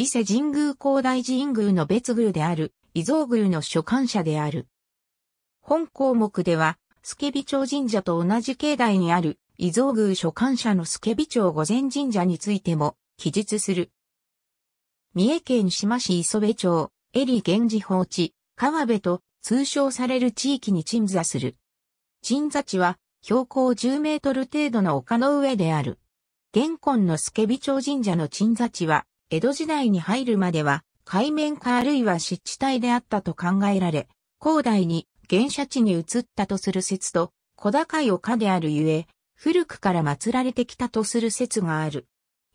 伊勢神宮高大寺院宮の別宮である、伊蔵宮の所管者である。本項目では、助備町神社と同じ境内にある、伊蔵宮所管者の助備町御前神社についても、記述する。三重県志摩市磯部町、恵里源氏法地、川辺と通称される地域に鎮座する。鎮座地は、標高10メートル程度の丘の上である。玄根の助備町神社の鎮座地は、江戸時代に入るまでは海面かあるいは湿地帯であったと考えられ、広大に原社地に移ったとする説と、小高い丘であるゆえ、古くから祀られてきたとする説がある。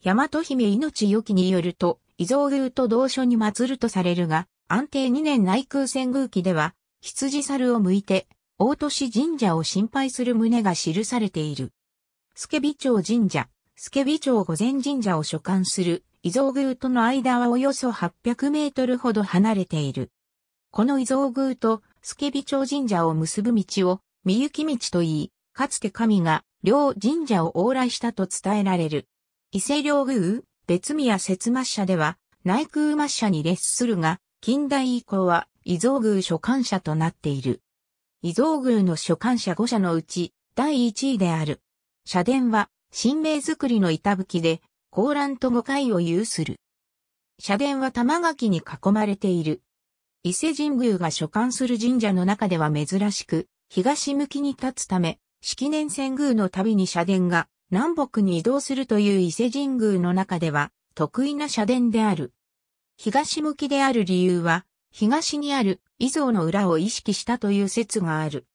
大和姫命良きによると、伊蔵宮と同所に祀るとされるが、安定2年内空戦宮記では、羊猿を向いて、大都市神社を心配する旨が記されている。助備町神社、助備町御前神社を所管する伊蔵宮との間はおよそ800メートルほど離れている。この伊蔵宮と助備町神社を結ぶ道を、三行道と言い、かつて神が両神社を往来したと伝えられる。伊勢両宮、別宮節末社では、内宮末社に列するが、近代以降は伊蔵宮所管者となっている。伊蔵宮の所管者5社のうち、第1位である。社殿は、神明造りの板吹きで、高覧と5回を有する。社殿は玉垣に囲まれている。伊勢神宮が所管する神社の中では珍しく、東向きに立つため、式年遷宮の度に社殿が南北に移動するという伊勢神宮の中では得意な社殿である。東向きである理由は、東にある伊像の裏を意識したという説がある。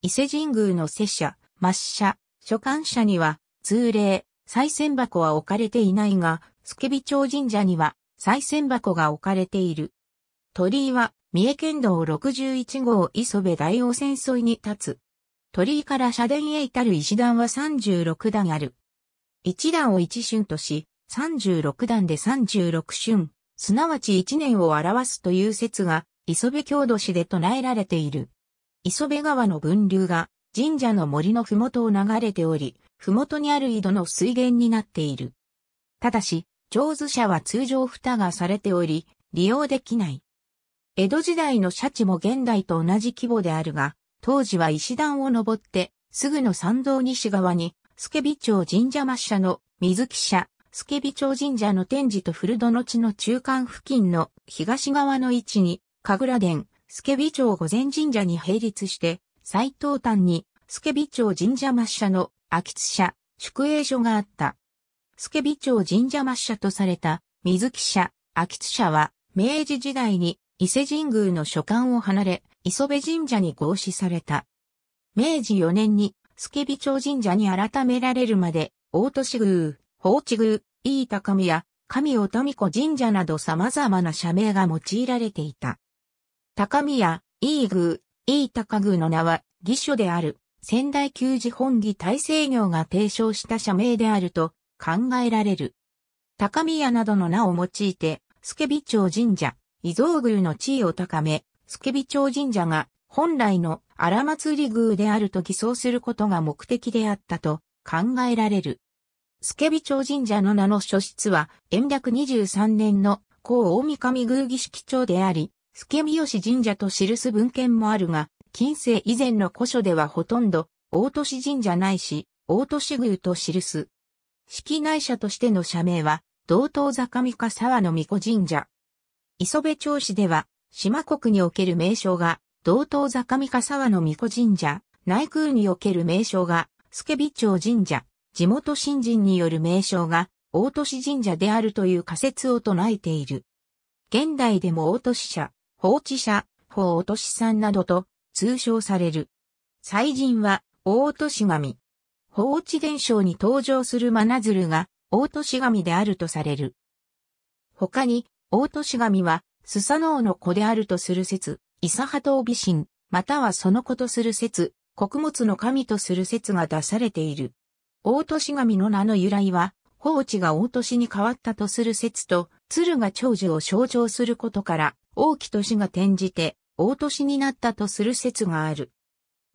伊勢神宮の拙者、末社、所管者には、通例、賽銭箱は置かれていないが、ケビ町神社には、賽銭箱が置かれている。鳥居は、三重県道61号磯部大王戦沿いに立つ。鳥居から社殿へ至る石段は36段ある。一段を一春とし、36段で36春、すなわち一年を表すという説が、磯部郷土史で唱えられている。磯部川の分流が、神社の森のふもとを流れており、麓にある井戸の水源になっている。ただし、上手者は通常蓋がされており、利用できない。江戸時代のシャチも現代と同じ規模であるが、当時は石段を登って、すぐの参道西側に、スケビ町神社抹社の水木社、スケビ町神社の天寺と古殿地の中間付近の東側の位置に、神楽殿、スケビ町御前神社に並立して、最東端に助備町神社末社の秋津社、宿営所があった。助備町神社末社とされた水木社、秋津社は明治時代に伊勢神宮の所管を離れ、磯部神社に合祀された。明治4年に助備町神社に改められるまで、大都市宮、法地宮、飯高宮、神尾富子神社など様々な社名が用いられていた。高宮、飯宮、飯高宮の名は、義書である。仙台球児本義大成業が提唱した社名であると考えられる。高宮などの名を用いて、助備町神社、伊蔵宮の地位を高め、助備町神社が本来の荒祭り宮であると偽装することが目的であったと考えられる。助備町神社の名の書室は、延暦23年の高大神宮儀式町であり、助ヨシ神社と記す文献もあるが、近世以前の古書ではほとんど、大都市神社ないし、大都市宮と記す。式内社としての社名は、道東坂三笠沢の巫女神社。磯部町市では、島国における名称が、道東坂三笠沢の巫女神社、内宮における名称が、助備町神社、地元新人による名称が、大都市神社であるという仮説を唱えている。現代でも大都市社、法置社、法落としさんなどと通称される。祭神は、大落し神。法落伝承に登場する真鶴が、大落し神であるとされる。他に、大落し神は、スサノオの子であるとする説、イサハトオビシン、またはその子とする説、穀物の神とする説が出されている。大落し神の名の由来は、法落が大落に変わったとする説と、鶴が長寿を象徴することから、大きと死が転じて、大年になったとする説がある。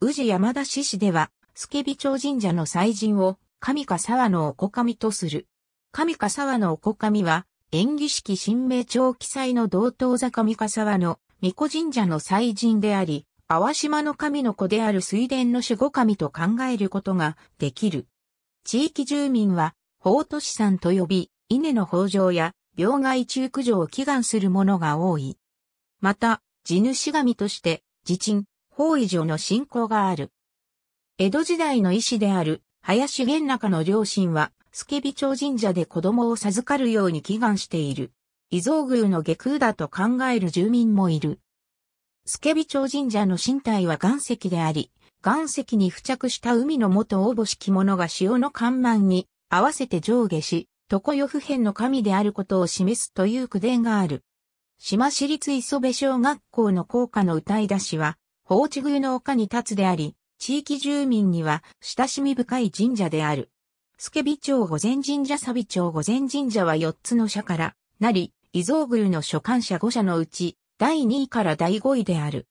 宇治山田市市では、助備町神社の祭神を、神か沢のおこかみとする。神か沢のおこかみは、演技式神明町記載の同等座神か沢の巫女神社の祭神であり、淡島の神の子である水田の守護神と考えることができる。地域住民は、法都市んと呼び、稲の豊穣や、病害中苦情を祈願するものが多い。また、地主神として、地鎮、方位所の信仰がある。江戸時代の医師である、林玄中の両親は、ケビ町神社で子供を授かるように祈願している。伊蔵宮の下空だと考える住民もいる。スケビ町神社の身体は岩石であり、岩石に付着した海の元応募敷物が潮の看板に合わせて上下し、常世普遍の神であることを示すという句伝がある。島市立磯部小学校の校歌の歌い出しは、放置宮の丘に立つであり、地域住民には親しみ深い神社である。助備町御前神社サビ町御前神社は4つの社からなり、伊蔵宮の所管者5社のうち、第2位から第5位である。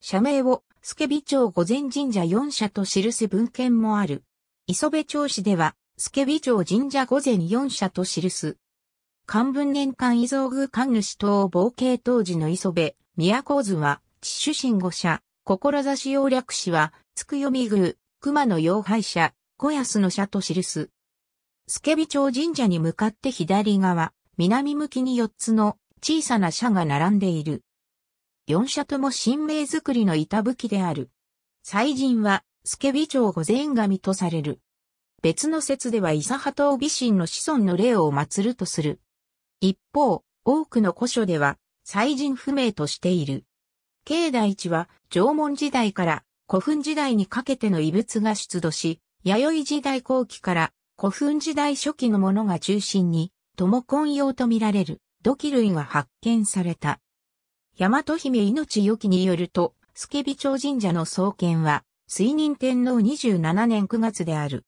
社名を、助備町御前神社4社と記す文献もある。磯部町市では、助備町神社御前4社と記す漢文年間遺蔵具神主等冒険当時の磯部、古図は、地主神五者、志要略士は、つくよみ宮、熊野妖拝者、小安の社と記す。助備町神社に向かって左側、南向きに4つの小さな社が並んでいる。4社とも神明作りの板武器である。祭神は、助備町御前神とされる。別の説では伊佐波頭美神の子孫の霊を祀るとする。一方、多くの古書では、祭人不明としている。境内地は、縄文時代から古墳時代にかけての遺物が出土し、弥生時代後期から古墳時代初期のものが中心に、共根用とみられる土器類が発見された。大和姫命よきによると、助備町神社の創建は、水任天皇27年9月である。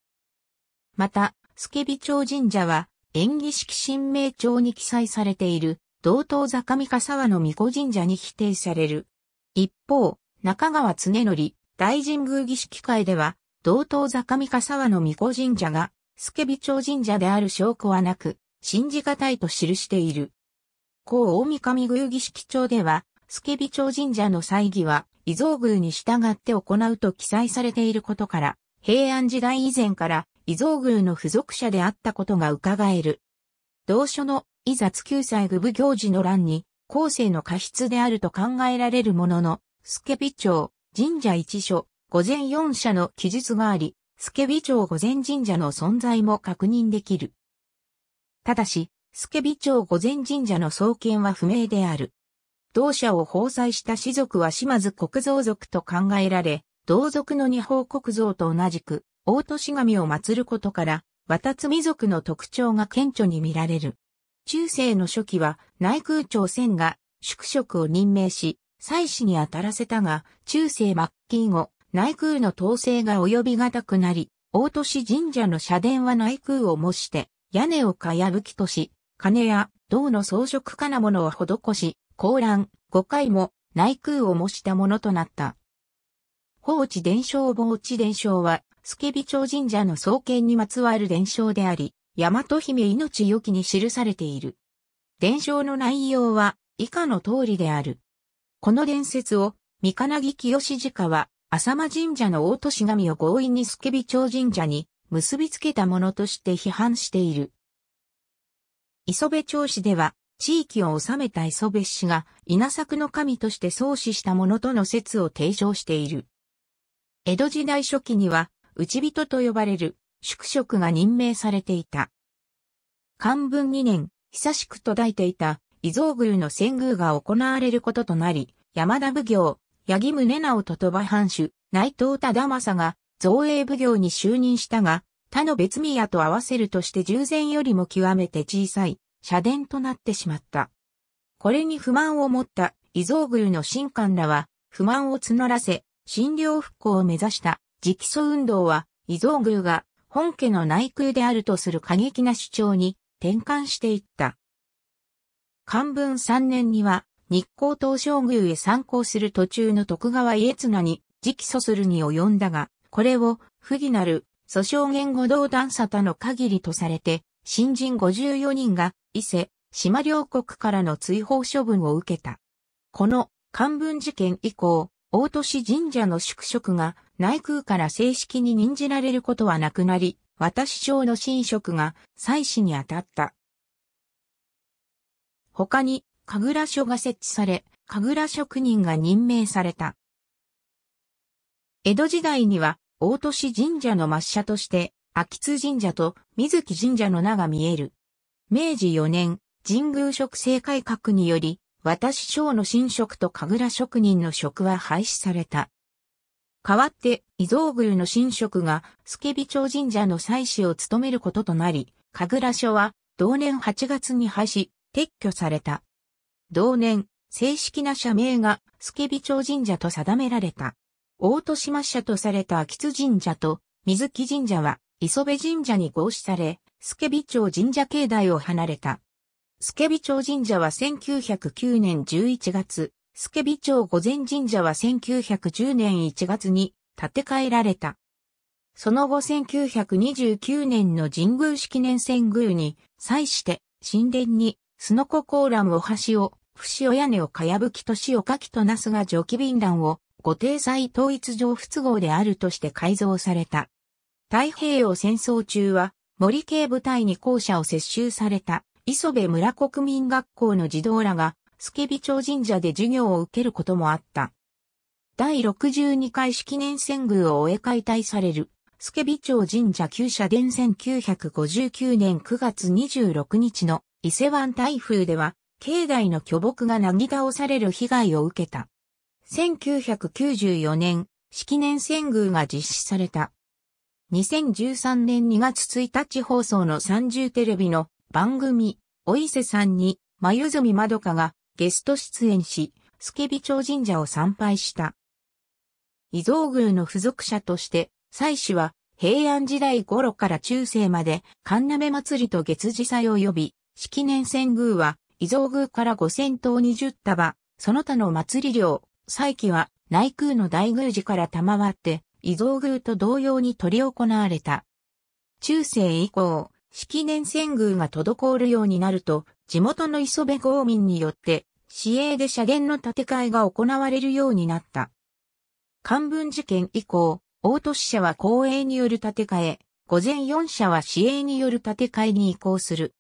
また、助備町神社は、演技式神明帳に記載されている、道東坂三笠和の巫女神社に否定される。一方、中川常則、大神宮儀式会では、道東坂三笠和の巫女神社が、助備町神社である証拠はなく、信じがたいと記している。高大神宮儀式帳では、助備町神社の祭儀は、遺蔵宮に従って行うと記載されていることから、平安時代以前から伊蔵宮の付属者であったことが伺える。同書の、いざ救済具部行事の欄に、後世の過失であると考えられるものの、スケビ町、神社一所、午前四社の記述があり、スケビ町午前神社の存在も確認できる。ただし、スケビ町午前神社の創建は不明である。同社を包載した士族は島津国造族と考えられ、同族の二方国造と同じく、大都神を祀ることから、渡津族の特徴が顕著に見られる。中世の初期は内空朝鮮が宿職を任命し、祭祀にあたらせたが、中世末期以後、内空の統制が及びがたくなり、大都市神社の社殿は内空を模して、屋根をかやぶきとし、金や銅の装飾かなものを施し、高欄、5回も内空を模したものとなった。放置伝承防置伝承は、ケビ町神社の創建にまつわる伝承であり、大和姫命よきに記されている。伝承の内容は以下の通りである。この伝説を、三金木清鹿は、浅間神社の大市神を強引にケビ町神社に結びつけたものとして批判している。磯部町市では、地域を治めた磯部氏が稲作の神として創始したものとの説を提唱している。江戸時代初期には、内人と呼ばれる宿職が任命されていた。漢文2年、久しく途絶えていた伊蔵宮の遷宮が行われることとなり、山田奉行、八木宗直と鳥羽藩主、内藤忠政が造営奉行に就任したが、他の別宮と合わせるとして従前よりも極めて小さい社殿となってしまった。これに不満を持った伊蔵宮の神官らは不満を募らせ、診療復興を目指した直訴運動は、伊蔵宮が本家の内宮であるとする過激な主張に転換していった。漢文3年には、日光東照宮へ参考する途中の徳川家綱に直訴するに及んだが、これを不義なる訴訟言語道断沙汰の限りとされて、新人54人が伊勢、島両国からの追放処分を受けた。この漢文事件以降、大都市神社の宿職が内宮から正式に任じられることはなくなり、私省の神職が祭祀に当たった。他に、神楽署が設置され、神楽職人が任命された。江戸時代には、大市神社の抹茶として、秋津神社と水木神社の名が見える。明治4年、神宮職制改革により、私省の神職と神楽職人の職は廃止された。代わって、伊蔵宮の神職が、スケビ町神社の祭祀を務めることとなり、神楽書は、同年8月に廃止、撤去された。同年、正式な社名が、スケビ町神社と定められた。大戸島社とされた秋津神社と、水木神社は、磯部神社に合祀され、スケビ町神社境内を離れた。スケビ町神社は1909年11月、助備町御前神社は1910年1月に建て替えられた。その後1929年の神宮式年遷宮に際して神殿にスノココーラムおしを、不死お屋根をかやぶきとしおかきとなすが蒸気便覧をご定裁統一上不都合であるとして改造された。太平洋戦争中は森系部隊に校舎を接収された磯部村国民学校の児童らが助備町神社で授業を受けることもあった。第62回式年遷宮を終え解体される、助備町神社旧社伝1959年9月26日の伊勢湾台風では、境内の巨木がなぎ倒される被害を受けた。1994年、式年遷宮が実施された。2013年2月1日放送の30テレビの番組、お伊勢さんに、眉住まどかがゲスト出演し、スケビ長神社を参拝した。伊蔵宮の付属者として、祭祀は平安時代頃から中世まで、神鍋祭りと月次祭を呼び、式年遷宮は、伊蔵宮から五千頭二十束、その他の祭り量、祭期は内宮の大宮寺から賜って、伊蔵宮と同様に取り行われた。中世以降、式年遷宮が滞るようになると、地元の磯部公民によって、市営で社殿の建て替えが行われるようになった。漢文事件以降、大都市社は公営による建て替え、午前4社は市営による建て替えに移行する。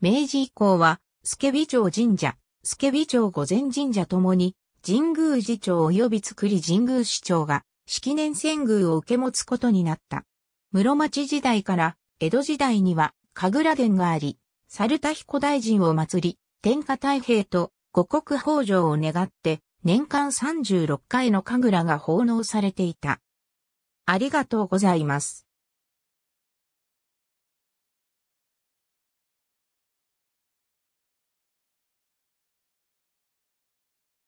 明治以降は、助ビ町神社、助ビ町御前神社ともに、神宮寺町及び造り神宮市長が、式年遷宮を受け持つことになった。室町時代から江戸時代には、神楽殿があり、猿田彦大臣を祀り、天下太平と五穀豊穣を願って年間36回の神楽が奉納されていた。ありがとうございます。